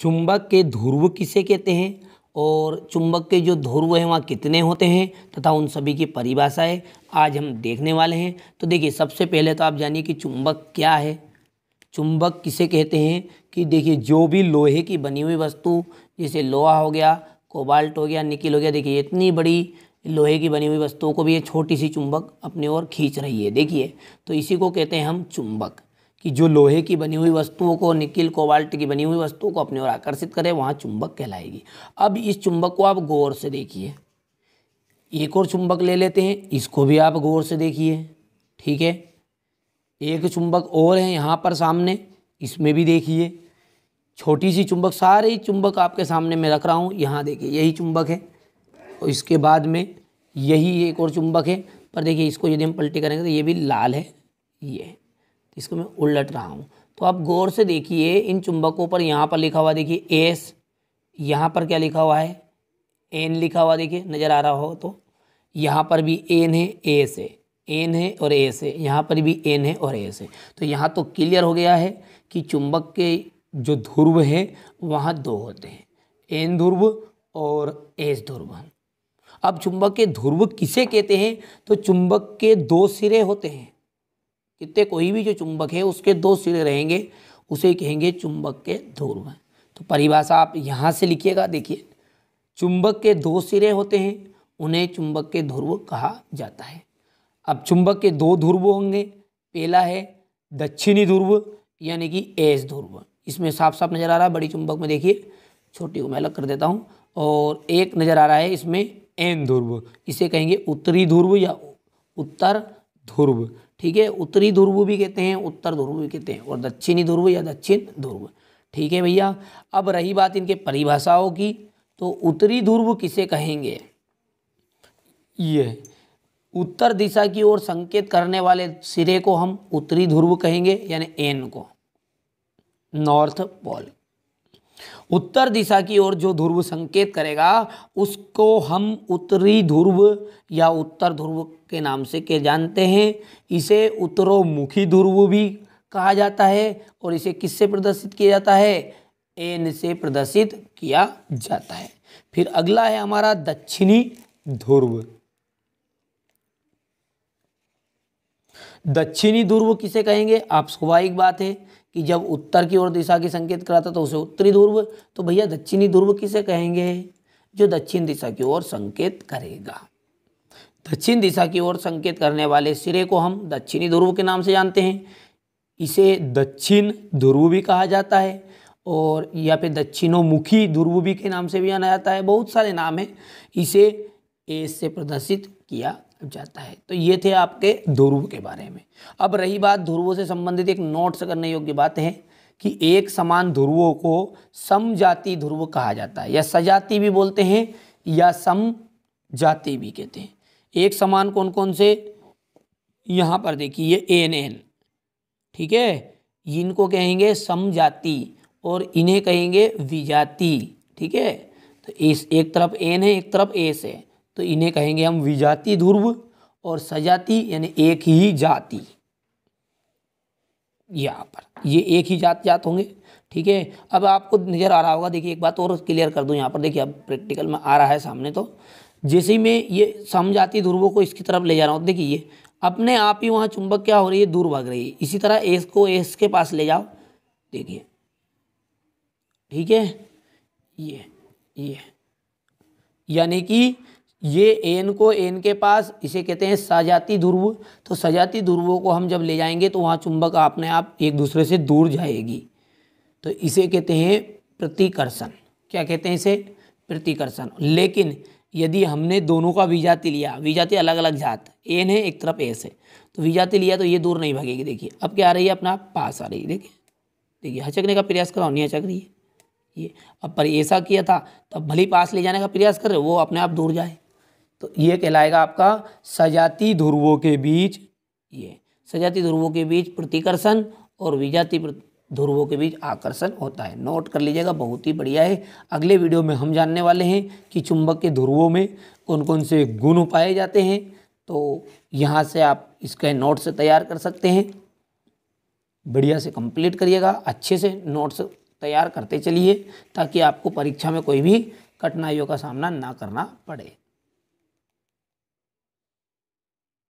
चुंबक के ध्रुव किसे कहते हैं और चुंबक के जो ध्रुव हैं वहाँ कितने होते हैं तथा उन सभी की परिभाषाएं आज हम देखने वाले हैं तो देखिए सबसे पहले तो आप जानिए कि चुंबक क्या है चुंबक किसे कहते हैं कि देखिए जो भी लोहे की बनी हुई वस्तु जैसे लोहा हो गया कोबाल्ट हो गया निकिल हो गया देखिए इतनी बड़ी लोहे की बनी हुई वस्तुओं को भी ये छोटी सी चुंबक अपने ओर खींच रही है देखिए तो इसी को कहते हैं हम चुंबक कि जो लोहे की बनी हुई वस्तुओं को निकिल कोबाल्ट की बनी हुई वस्तुओं को अपने ओर आकर्षित करे वहाँ चुंबक कहलाएगी अब इस चुंबक को आप गौर से देखिए एक और चुंबक ले लेते हैं इसको भी आप गौर से देखिए ठीक है एक चुंबक और है यहाँ पर सामने इसमें भी देखिए छोटी सी चुंबक सारे चुंबक आपके सामने मैं रख रहा हूँ यहाँ देखिए यही चुंबक है और इसके बाद में यही एक और चुंबक है पर देखिए इसको यदि हम पलटी करेंगे तो ये भी लाल है ये इसको मैं उलट रहा हूँ तो आप गौर से देखिए इन चुंबकों पर यहाँ पर लिखा हुआ देखिए एस यहाँ पर क्या लिखा हुआ है एन लिखा हुआ देखिए नज़र आ रहा हो तो यहाँ पर भी एन है एस है एन है और एस है यहाँ पर भी एन है और एस है तो यहाँ तो क्लियर हो गया है कि चुंबक के जो ध्रुव है वहाँ दो होते हैं एन ध्रुव और एस ध्रुव अब चुंबक के ध्रुव किसे कहते हैं तो चुंबक के दो सिरे होते हैं कितने कोई भी जो चुंबक है उसके दो सिरे रहेंगे उसे कहेंगे चुंबक के ध्रुव तो परिभाषा आप यहाँ से लिखिएगा देखिए चुंबक के दो सिरे होते हैं उन्हें चुंबक के ध्रुव कहा जाता है अब चुंबक के दो ध्रुव होंगे पहला है दक्षिणी ध्रुव यानी कि एस ध्रुव इसमें साफ साफ नज़र आ रहा है बड़ी चुंबक में देखिए छोटी को मैं अलग कर देता हूँ और एक नज़र आ रहा है इसमें एन ध्रुव इसे कहेंगे उत्तरी ध्रुव या उत्तर ध्रुव ठीक है उत्तरी ध्रुव भी कहते हैं उत्तर ध्रुव भी कहते हैं और दक्षिणी ध्रुव या दक्षिण ध्रुव ठीक है भैया अब रही बात इनके परिभाषाओं की तो उत्तरी ध्रुव किसे कहेंगे ये उत्तर दिशा की ओर संकेत करने वाले सिरे को हम उत्तरी ध्रुव कहेंगे यानी एन को नॉर्थ पोल उत्तर दिशा की ओर जो ध्रुव संकेत करेगा उसको हम उत्तरी ध्रुव या उत्तर ध्रुव के नाम से के जानते हैं इसे उत्तरोमुखी ध्रुव भी कहा जाता है और इसे किससे प्रदर्शित किया जाता है एन से प्रदर्शित किया जाता है फिर अगला है हमारा दक्षिणी ध्रुव दक्षिणी ध्रुव किसे कहेंगे आप स्वाभाविक बात है कि जब उत्तर की ओर दिशा की संकेत कराता तो उसे उत्तरी ध्रुव तो भैया दक्षिणी ध्रुव किसे कहेंगे जो दक्षिण दिशा की ओर संकेत करेगा दक्षिण दिशा की ओर संकेत करने वाले सिरे को हम दक्षिणी ध्रुव के नाम से जानते हैं इसे दक्षिण ध्रुव भी कहा जाता है और या फिर दक्षिणोमुखी ध्रुव भी के नाम से भी जाना जाता है बहुत सारे नाम हैं इसे एस से प्रदर्शित किया जाता है तो ये थे आपके ध्रुव के बारे में अब रही बात ध्रुवों से संबंधित एक नोट्स करने योग्य बात है कि एक समान ध्रुवों को समजाति ध्रुव कहा जाता है या सजाति भी बोलते हैं या जाति भी कहते हैं एक समान कौन कौन से यहाँ पर देखिए ये एन एन ठीक है इनको कहेंगे समजाति और इन्हें कहेंगे विजाति ठीक है तो इस एक तरफ एन है एक तरफ एस है तो इन्हें कहेंगे हम विजाति ध्रुव और सजाति यानी एक ही जाति यहाँ पर ये एक ही जात जात होंगे ठीक है अब आपको नज़र आ रहा होगा देखिए एक बात और क्लियर कर दूँ यहाँ पर देखिए अब प्रैक्टिकल में आ रहा है सामने तो जैसे ही मैं ये समझाती ध्रुवों को इसकी तरफ ले जा रहा हूँ देखिए ये अपने आप ही वहाँ चुंबक क्या हो रही है दूर भाग रही है इसी तरह एस को एस के पास ले जाओ देखिए ठीक है ये ये यानी कि ये एन को एन के पास इसे कहते हैं सजाती ध्रुव तो सजाती ध्रुवों को हम जब ले जाएंगे तो वहाँ चुंबक अपने आप एक दूसरे से दूर जाएगी तो इसे कहते हैं प्रतिकर्षण क्या कहते हैं इसे प्रतिकर्षण लेकिन यदि हमने दोनों का विजाति लिया विजाति अलग अलग जात एन है एक तरफ एस है तो विजाति लिया तो ये दूर नहीं भागेगी देखिए अब क्या आ रही है अपना पास आ रही है देखिए देखिए हचकने का प्रयास करो नहीं हचक रही है ये अब पर ऐसा किया था तब भली पास ले जाने का प्रयास कर रहे हो वो अपने आप दूर जाए तो ये कहलाएगा आपका सजाती ध्रुवों के बीच ये सजाती ध्रुवों के बीच प्रतिकर्षण और विजाति ध्रुवों के बीच आकर्षण होता है नोट कर लीजिएगा बहुत ही बढ़िया है अगले वीडियो में हम जानने वाले हैं कि चुंबक के ध्रुवों में कौन कौन से गुण पाए जाते हैं तो यहाँ से आप इसके नोट से तैयार कर सकते हैं बढ़िया से कंप्लीट करिएगा अच्छे से नोट्स तैयार करते चलिए ताकि आपको परीक्षा में कोई भी कठिनाइयों का सामना ना करना पड़े